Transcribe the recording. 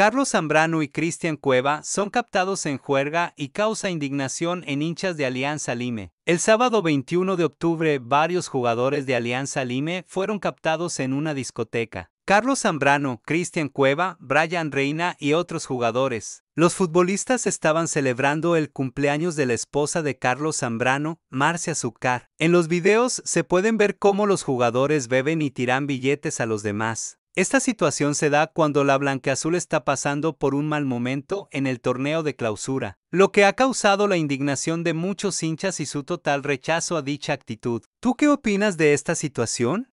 Carlos Zambrano y Cristian Cueva son captados en juerga y causa indignación en hinchas de Alianza Lime. El sábado 21 de octubre, varios jugadores de Alianza Lime fueron captados en una discoteca. Carlos Zambrano, Cristian Cueva, Brian Reina y otros jugadores. Los futbolistas estaban celebrando el cumpleaños de la esposa de Carlos Zambrano, Marcia Zucar. En los videos se pueden ver cómo los jugadores beben y tiran billetes a los demás. Esta situación se da cuando la Blanca Azul está pasando por un mal momento en el torneo de clausura, lo que ha causado la indignación de muchos hinchas y su total rechazo a dicha actitud. ¿Tú qué opinas de esta situación?